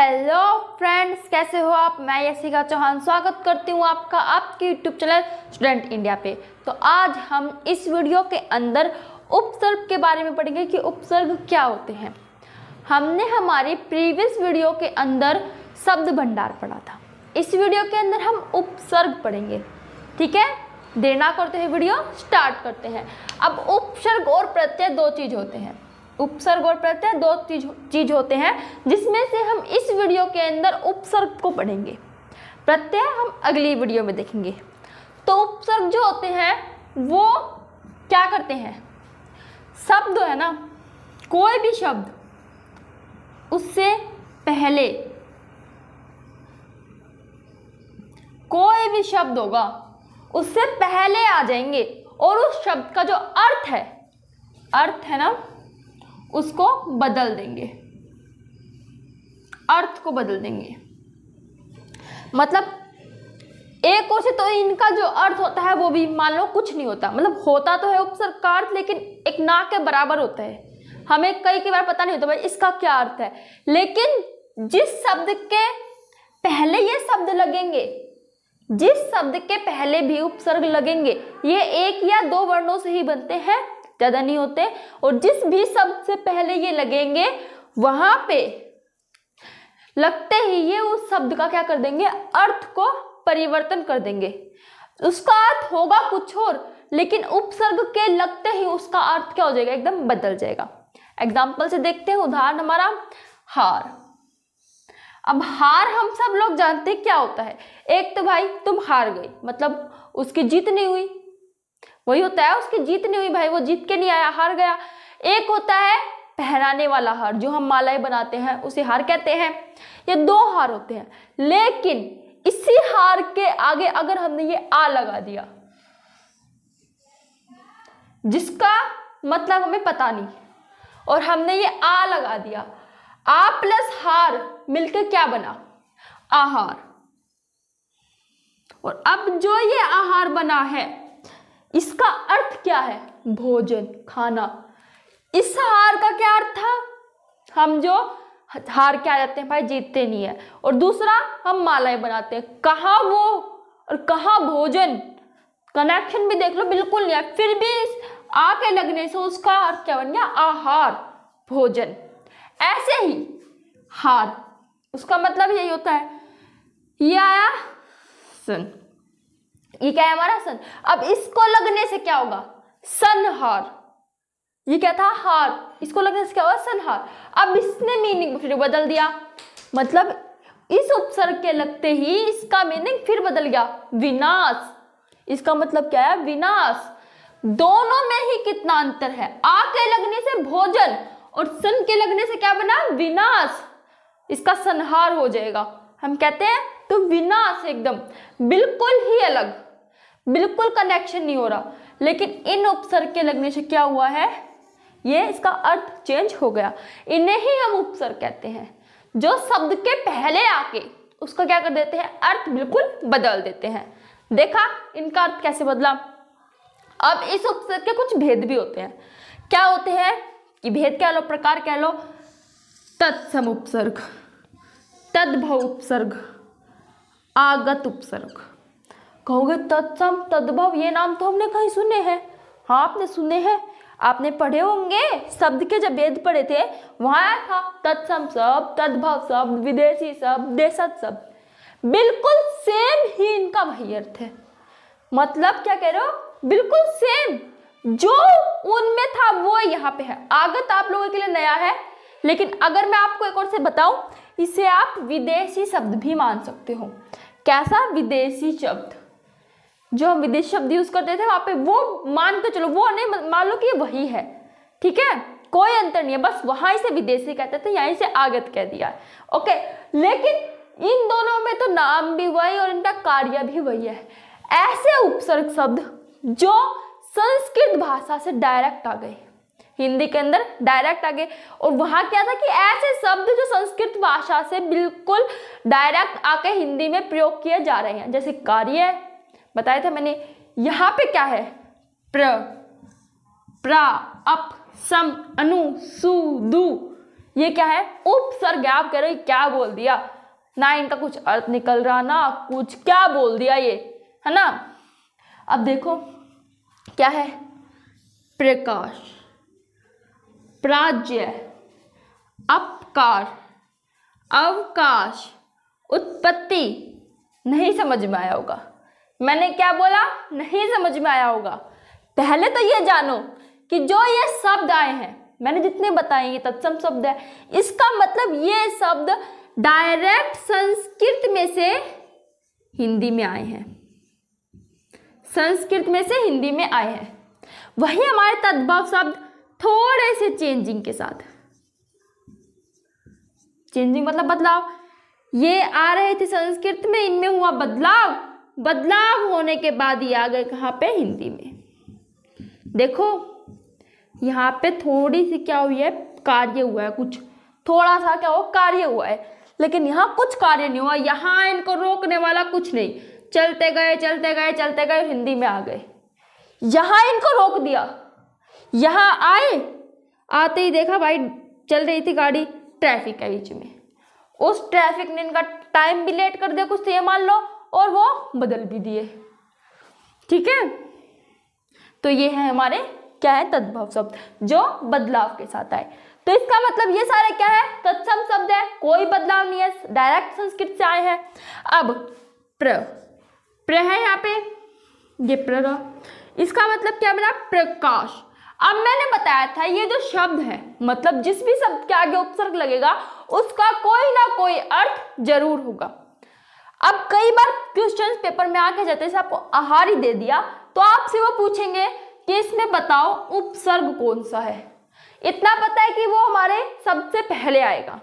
Hello friends कैसे हो आप मैं यशिका चौहान स्वागत करती हूँ आपका आपके यूट्यूब चैनल स्टूडेंट इंडिया पे तो आज हम इस वीडियो के अंदर उपसर्ग के बारे में पढ़ेंगे कि उपसर्ग क्या होते हैं हमने हमारी प्रीवियस वीडियो के अंदर शब्द भंडार पढ़ा था इस वीडियो के अंदर हम उपसर्ग पढ़ेंगे ठीक है देना करते हुए वीडियो स्टार्ट करते हैं अब उपसर्ग और प्रत्यय दो चीज़ होते हैं उपसर्ग और प्रत्यय दो चीज चीज होते हैं जिसमें से हम इस वीडियो के अंदर उपसर्ग को पढ़ेंगे प्रत्यय हम अगली वीडियो में देखेंगे तो उपसर्ग जो होते हैं वो क्या करते हैं शब्द है ना कोई भी शब्द उससे पहले कोई भी शब्द होगा उससे पहले आ जाएंगे और उस शब्द का जो अर्थ है अर्थ है ना उसको बदल देंगे अर्थ को बदल देंगे मतलब एक से तो इनका जो अर्थ होता है वो भी मान लो कुछ नहीं होता मतलब होता तो है उपसर्ग का अर्थ लेकिन एक ना के बराबर होता है हमें कई कई बार पता नहीं होता भाई इसका क्या अर्थ है लेकिन जिस शब्द के पहले ये शब्द लगेंगे जिस शब्द के पहले भी उपसर्ग लगेंगे ये एक या दो वर्णों से ही बनते हैं ज़्यादा नहीं होते और जिस भी शब्द से पहले ये लगेंगे वहां पे लगते ही ये उस शब्द का क्या कर देंगे अर्थ को परिवर्तन कर देंगे उसका अर्थ होगा कुछ और लेकिन उपसर्ग के लगते ही उसका अर्थ क्या हो जाएगा एकदम बदल जाएगा एग्जाम्पल से देखते हैं उदाहरण हमारा हार अब हार हम सब लोग जानते क्या होता है एक तो भाई तुम हार गई मतलब उसकी जीत नहीं हुई वही होता है उसकी जीत नहीं हुई भाई वो जीत के नहीं आया हार गया एक होता है पहनाने वाला हार जो हम मालाएं बनाते हैं उसे हार कहते हैं ये दो हार होते हैं लेकिन इसी हार के आगे अगर हमने ये आ लगा दिया जिसका मतलब हमें पता नहीं और हमने ये आ लगा दिया आ प्लस हार मिलकर क्या बना आहार और अब जो ये आहार बना है इसका अर्थ क्या है भोजन खाना इस हार का क्या अर्थ था हम जो हार के आ जाते हैं भाई जीतते नहीं है और दूसरा हम मालाएं बनाते हैं कहा वो और कहा भोजन कनेक्शन भी देख लो बिल्कुल नहीं है फिर भी आ के लगने से उसका अर्थ क्या बन गया आहार भोजन ऐसे ही हार उसका मतलब यही होता है ये आया सुन ये क्या है हमारा सन अब इसको लगने से क्या होगा सनहार ये क्या था हार इसको लगने से क्या होगा सनहार अब इसने मीनिंग फिर बदल दिया मतलब इस उपसर्ग के लगते ही इसका मीनिंग फिर बदल गया विनाश इसका मतलब क्या है विनाश दोनों में ही कितना अंतर है आ के लगने से भोजन और सन के लगने से क्या बना विनाश इसका संहार हो जाएगा हम कहते हैं तो विनाश एकदम बिल्कुल ही अलग बिल्कुल कनेक्शन नहीं हो रहा लेकिन इन उपसर्ग के लगने से क्या हुआ है ये इसका अर्थ चेंज हो गया इन्हें ही हम उपसर्ग कहते हैं जो शब्द के पहले आके उसका क्या कर देते हैं अर्थ बिल्कुल बदल देते हैं देखा इनका अर्थ कैसे बदला अब इस उपसर्ग के कुछ भेद भी होते हैं क्या होते हैं कि भेद कह लो प्रकार कह लो तत्सम उपसर्ग तद्भव उपसर्ग आगत उपसर्ग कहोगे तत्सम तद्भव ये नाम तो हमने कहीं सुने हैं हाँ आपने सुने हैं आपने पढ़े होंगे शब्द के जब वेद पढ़े थे वहां आया था तत्सम शब्द तद्भव शब्द विदेशी शब्द देशत शब्द बिल्कुल सेम ही इनका वही अर्थ है मतलब क्या कह रहे हो बिल्कुल सेम जो उनमें था वो यहाँ पे है आगत आप लोगों के लिए नया है लेकिन अगर मैं आपको एक और से बताऊं इसे आप विदेशी शब्द भी मान सकते हो कैसा विदेशी शब्द जो हम विदेशी शब्द यूज करते थे वहां पे वो मान के चलो वो नहीं मान लो कि वही है ठीक है कोई अंतर नहीं है बस वहां से विदेशी कहते थे यहीं से आगत कह दिया ओके लेकिन इन दोनों में तो नाम भी वही और इनका कार्य भी वही है ऐसे उपसर्ग शब्द जो संस्कृत भाषा से डायरेक्ट आ गए हिंदी के अंदर डायरेक्ट आ गए और वहाँ क्या था कि ऐसे शब्द जो संस्कृत भाषा से बिल्कुल डायरेक्ट आके हिंदी में प्रयोग किए जा रहे हैं जैसे कार्य बताया था मैंने यहाँ पे क्या है प्र प्रा अप सम अनु सु दु ये क्या है उपसर्ग आप कह रहे क्या बोल दिया ना इनका कुछ अर्थ निकल रहा ना कुछ क्या बोल दिया ये है ना अब देखो क्या है प्रकाश प्राज्य अपकार अवकाश उत्पत्ति नहीं समझ में आया होगा मैंने क्या बोला नहीं समझ में आया होगा पहले तो ये जानो कि जो ये शब्द आए हैं मैंने जितने बताए ये तत्सम शब्द है इसका मतलब ये शब्द डायरेक्ट संस्कृत में से हिंदी में आए हैं संस्कृत में से हिंदी में आए हैं वही हमारे तद्भव शब्द थोड़े से चेंजिंग के साथ चेंजिंग मतलब बदलाव ये आ रहे थे संस्कृत में इनमें हुआ बदलाव बदलाव होने के बाद ये आ गए कहाँ पे हिंदी में देखो यहाँ पे थोड़ी सी क्या हुई है कार्य हुआ है कुछ थोड़ा सा क्या हो कार्य हुआ है लेकिन यहाँ कुछ कार्य नहीं हुआ यहाँ इनको रोकने वाला कुछ नहीं चलते गए चलते गए चलते गए हिंदी में आ गए यहाँ इनको रोक दिया यहाँ आए आते ही देखा भाई चल रही थी गाड़ी ट्रैफिक है बीच में उस ट्रैफिक ने इनका टाइम भी लेट कर दिया कुछ तो ये मान लो और वो बदल भी दिए ठीक है तो ये है हमारे क्या है तद्भव शब्द जो बदलाव के साथ आए तो इसका मतलब ये सारे क्या है तत्सम शब्द है कोई बदलाव नहीं है डायरेक्ट संस्कृत से आए हैं अब प्र प्र है यहाँ पे ये प्र इसका मतलब क्या बना प्रकाश अब मैंने बताया था ये जो शब्द है मतलब जिस भी शब्द के आगे उपसर्ग लगेगा उसका कोई ना कोई अर्थ जरूर होगा अब कई बार क्वेश्चंस पेपर में आके जाते हैं आपको आहार ही दे दिया तो आपसे वो पूछेंगे कि इसमें बताओ उपसर्ग कौन सा है इतना पता है कि वो हमारे सबसे पहले आएगा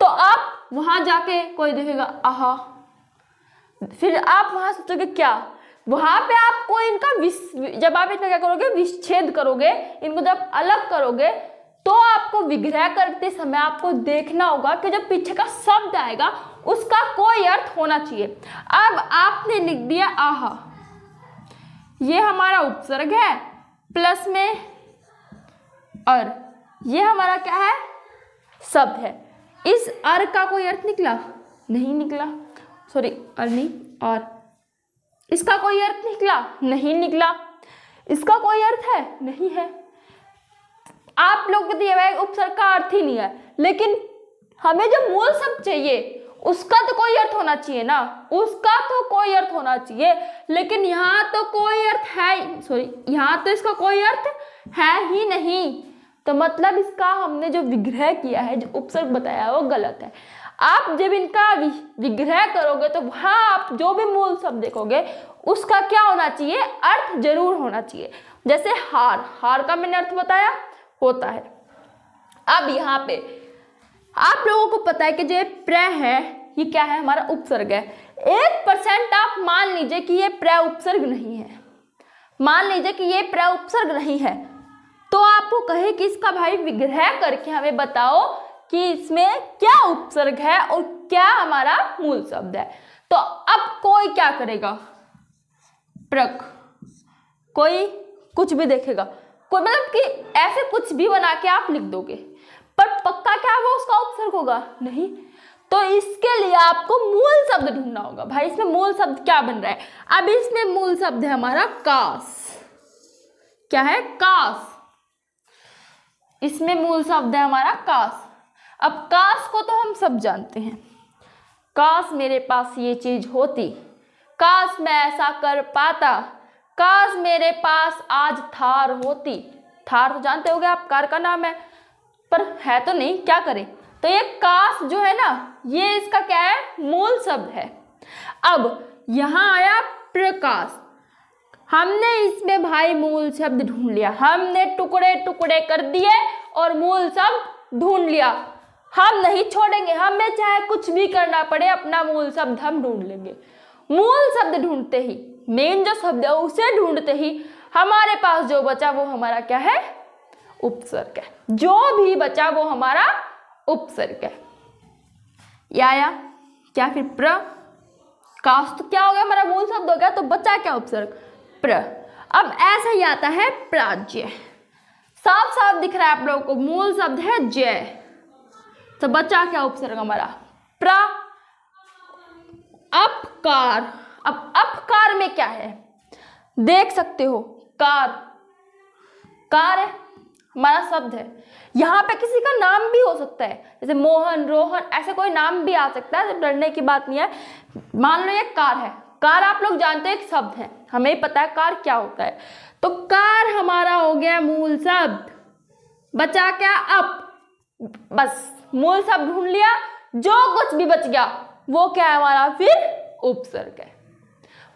तो आप वहां जाके कोई देखेगा आहा फिर आप वहां सोचोगे क्या वहां पे आपको इनका विस जब आप इनका क्या करोगे विच्छेद करोगे इनको जब अलग करोगे तो आपको विग्रह करते समय आपको देखना होगा कि जब पीछे का शब्द आएगा उसका कोई अर्थ होना चाहिए अब आपने लिख दिया आह ये हमारा उपसर्ग है प्लस में और ये हमारा क्या है शब्द है इस अर का कोई अर्थ निकला नहीं निकला सॉरी अर नहीं और इसका कोई अर्थ निकला नहीं निकला इसका कोई अर्थ है नहीं है आप लोग दिए हुए उपसर्ग का अर्थ ही नहीं है लेकिन हमें जो मूल शब्द चाहिए उसका तो कोई अर्थ होना चाहिए ना उसका तो कोई अर्थ होना चाहिए लेकिन यहाँ तो कोई अर्थ है सॉरी यहाँ तो इसका कोई अर्थ है ही नहीं तो मतलब इसका हमने जो विग्रह किया है जो उपसर्ग बताया है वो गलत है आप जब इनका विग्रह करोगे तो वहाँ आप जो भी मूल शब्द देखोगे उसका क्या होना चाहिए अर्थ जरूर होना चाहिए जैसे हार हार का मैंने अर्थ बताया होता है अब यहाँ पे आप लोगों को पता है कि जो प्र है ये क्या है हमारा उपसर्ग है एक परसेंट आप मान लीजिए कि ये प्र उपसर्ग नहीं है मान लीजिए कि ये प्र उपसर्ग नहीं है तो आपको कहे कि इसका भाई विग्रह करके हमें बताओ कि इसमें क्या उपसर्ग है और क्या हमारा मूल शब्द है तो अब कोई क्या करेगा प्रक कोई कुछ भी देखेगा कोई मतलब कि ऐसे कुछ भी बना के आप लिख दोगे पर पक्का क्या होगा उसका उपसर्ग होगा नहीं तो इसके लिए आपको मूल शब्द ढूंढना होगा भाई इसमें मूल शब्द क्या बन रहा है अब इसमें मूल शब्द है हमारा कास क्या है कास इसमें मूल शब्द है हमारा कास अब कास को तो हम सब जानते हैं काश मेरे पास ये चीज होती काश मैं ऐसा कर पाता काश मेरे पास आज थार होती थार तो जानते होगे आप कार का नाम है पर है तो नहीं क्या करें तो ये काश जो है ना ये इसका क्या है मूल शब्द है अब यहाँ आया प्रकाश हमने इसमें भाई मूल शब्द ढूंढ लिया हमने टुकड़े टुकड़े कर दिए और मूल शब्द ढूंढ लिया हम नहीं छोड़ेंगे हमें चाहे कुछ भी करना पड़े अपना मूल शब्द हम ढूंढ लेंगे मूल शब्द ढूंढते ही मेन जो शब्द है उसे ढूंढते ही हमारे पास जो बचा वो हमारा क्या है उपसर्ग है जो भी बचा वो हमारा उपसर्ग है या, या क्या फिर प्र कास्त तो क्या हो गया हमारा मूल शब्द हो गया तो बचा क्या उपसर्ग प्र अब ऐसा ही आता है प्राज्य साफ साफ दिख रहा है आप लोगों को मूल शब्द है जय तो बचा क्या उपसर्ग हमारा प्र अपकार अब अपकार में क्या है देख सकते हो कार कार है माना शब्द है यहाँ पे किसी का नाम भी हो सकता है जैसे मोहन रोहन ऐसे कोई नाम भी आ सकता है डरने की बात नहीं है मान लो ये कार है कार आप लोग जानते हैं एक शब्द है हमें पता है कार क्या होता है तो कार हमारा हो गया मूल शब्द बचा क्या अब बस मूल शब्द ढूंढ लिया जो कुछ भी बच गया वो क्या है हमारा फिर उपसर्ग है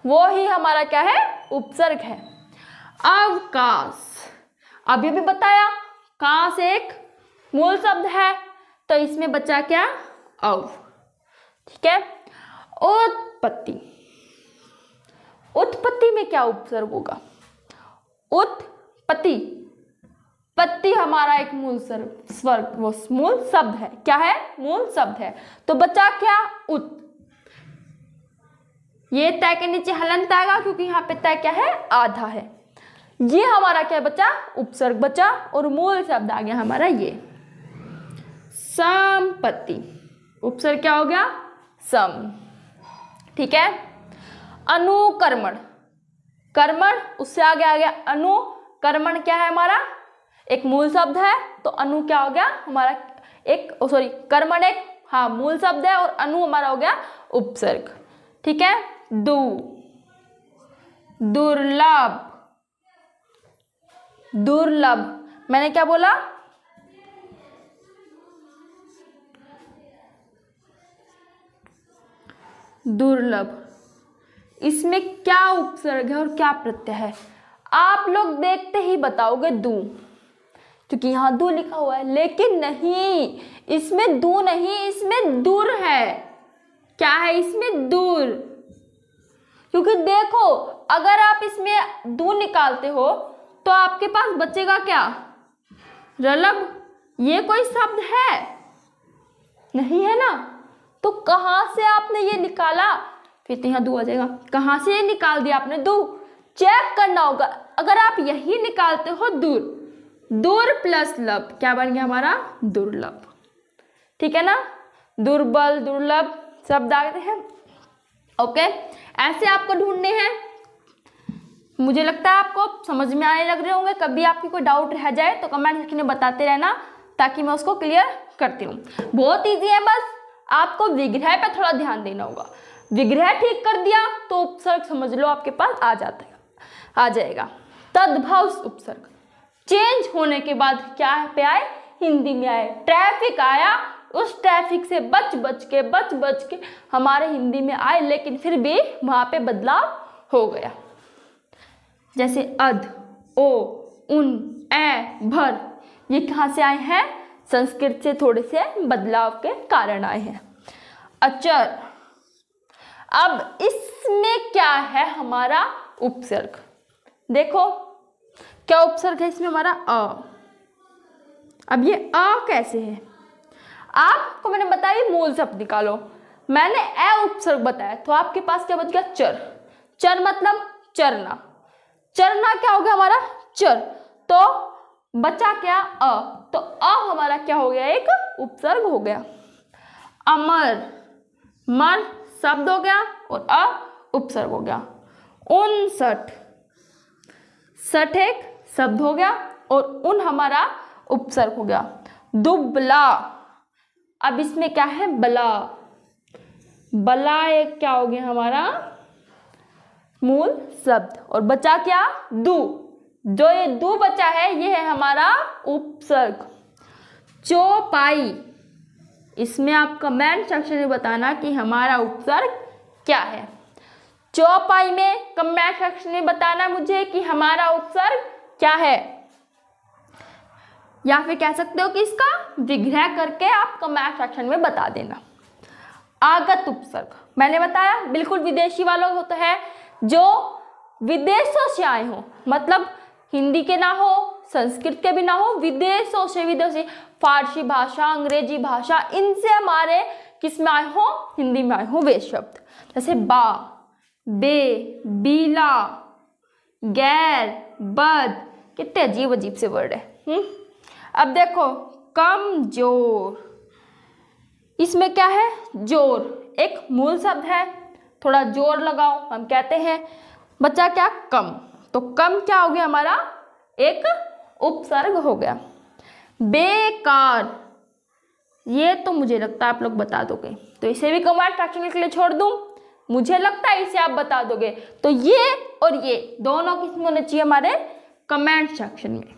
वो ही हमारा क्या है उपसर्ग है अवकाश अभी भी बताया काश एक मूल शब्द है तो इसमें बचा क्या औ ठीक है उत्पत्ति उत्पत्ति में क्या उपसर्ग होगा उत्पत्ति पत्ति हमारा एक मूल स्वर्ग वो मूल शब्द है क्या है मूल शब्द है तो बचा क्या उत ये तय के नीचे हलन आएगा क्योंकि यहां पे तय क्या है आधा है ये हमारा क्या बचा उपसर्ग बचा और मूल शब्द आ गया हमारा ये संपत्ति उपसर्ग क्या हो गया सम ठीक है अनुकर्मण कर्मण उससे आगे आ गया अनुकर्मण क्या है हमारा एक मूल शब्द है तो अनु क्या हो गया हमारा एक सॉरी कर्मण एक हाँ मूल शब्द है और अनु हमारा हो गया उपसर्ग ठीक है दु दुर्लभ दुर्लभ मैंने क्या बोला दुर्लभ इसमें क्या उपसर्ग है और क्या प्रत्यय है आप लोग देखते ही बताओगे दू क्योंकि यहां दू लिखा हुआ है लेकिन नहीं इसमें दू नहीं इसमें दूर है क्या है इसमें दूर क्योंकि देखो अगर आप इसमें दू निकालते हो तो आपके पास बचेगा क्या रलब ये कोई शब्द है नहीं है ना तो कहाँ से आपने ये निकाला फिर तो यहाँ दो आ जाएगा कहाँ से ये निकाल दिया आपने दो चेक करना होगा अगर आप यही निकालते हो दूर दूर प्लस लब क्या बन गया हमारा दुर्लभ ठीक है ना दुर्बल दुर्लभ शब्द आ गए हैं ओके ऐसे आपको ढूंढने हैं मुझे लगता है आपको समझ में आने लग रहे होंगे कभी आपकी कोई डाउट रह जाए तो कमेंट सेक्शन में बताते रहना ताकि मैं उसको क्लियर करती हूँ बहुत ईजी है बस आपको विग्रह पर थोड़ा ध्यान देना होगा विग्रह ठीक कर दिया तो उपसर्ग समझ लो आपके पास आ जाता है आ जाएगा तद्भव उपसर्ग चेंज होने के बाद क्या है पे आए हिंदी में आए ट्रैफिक आया उस ट्रैफिक से बच बच के बच बच के हमारे हिंदी में आए लेकिन फिर भी वहाँ पे बदलाव हो गया जैसे अध ओ उन ए भर ये कहाँ से आए हैं संस्कृत से थोड़े से बदलाव के कारण आए हैं अचर अब इसमें क्या है हमारा उपसर्ग देखो क्या उपसर्ग है इसमें हमारा अ अब ये अ कैसे है आपको मैंने बताया मूल शब्द निकालो मैंने ए उपसर्ग बताया तो आपके पास क्या बच गया चर चर मतलब चरना चरना क्या हो गया हमारा चर तो बचा क्या अ तो अ हमारा क्या हो गया एक उपसर्ग हो गया अमर मर शब्द हो गया और अ उपसर्ग हो गया उनसठ सठ एक शब्द हो गया और उन हमारा उपसर्ग हो गया दुबला अब इसमें क्या है बला बला एक क्या हो गया हमारा मूल शब्द और बचा क्या दू जो ये दू बचा है ये है हमारा उपसर्ग चौपाई इसमें आप कमेंट सेक्शन में बताना कि हमारा उपसर्ग क्या है चौपाई में कमेंट सेक्शन में बताना मुझे कि हमारा उपसर्ग क्या है या फिर कह सकते हो कि इसका विग्रह करके आप कमेंट सेक्शन में बता देना आगत उपसर्ग मैंने बताया बिल्कुल विदेशी वालों होता तो है जो विदेशों से आए हों मतलब हिंदी के ना हो संस्कृत के भी ना हो विदेशों से विदेशी फारसी भाषा अंग्रेजी भाषा इनसे हमारे किस में आए हो हिंदी में आए हो वे शब्द जैसे बा बे बीला गैर बद कितने अजीब अजीब से वर्ड है हुँ? अब देखो कम जोर इसमें क्या है जोर एक मूल शब्द है थोड़ा जोर लगाओ हम कहते हैं बच्चा क्या कम तो कम क्या हो गया हमारा एक उपसर्ग हो गया बेकार ये तो मुझे लगता है आप लोग बता दोगे तो इसे भी कमांड ट्रैक्शन के लिए छोड़ दूँ मुझे लगता है इसे आप बता दोगे तो ये और ये दोनों किस्म होने चाहिए हमारे कमेंट सेक्शन में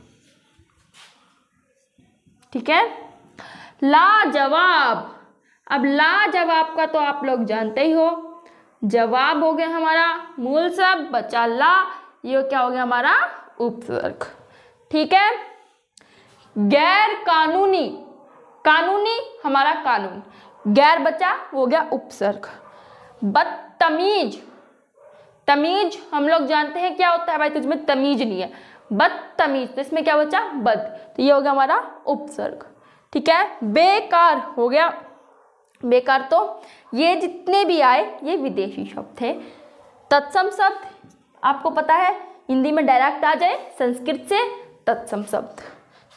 ठीक है लाजवाब अब लाजवाब का तो आप लोग जानते ही हो जवाब हो गया हमारा मूल सब बचा ला ये क्या हो गया हमारा उपसर्ग ठीक है गैर कानूनी कानूनी हमारा कानून गैर बचा हो गया उपसर्ग बदतमीज तमीज हम लोग जानते हैं क्या होता है भाई तुझमें तमीज नहीं है बदतमीज तो इसमें क्या बचा बद तो ये हो गया हमारा उपसर्ग ठीक है बेकार हो गया बेकार तो ये जितने भी आए ये विदेशी शब्द थे तत्सम शब्द आपको पता है हिंदी में डायरेक्ट आ जाए संस्कृत से तत्सम शब्द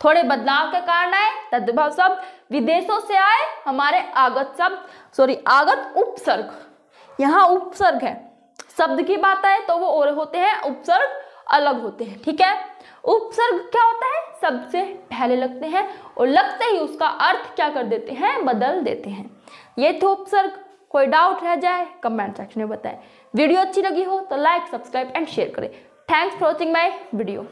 थोड़े बदलाव के कारण आए तद्भव शब्द विदेशों से आए हमारे आगत शब्द सॉरी आगत उपसर्ग यहाँ उपसर्ग है शब्द की बात आए तो वो और होते हैं उपसर्ग अलग होते हैं ठीक है उपसर्ग क्या होता है सबसे पहले लगते हैं और लगते ही उसका अर्थ क्या कर देते हैं बदल देते हैं ये थे तो उपसर्ग कोई डाउट रह जाए कमेंट सेक्शन में बताएं वीडियो अच्छी लगी हो तो लाइक सब्सक्राइब एंड शेयर करें thanks for watching my video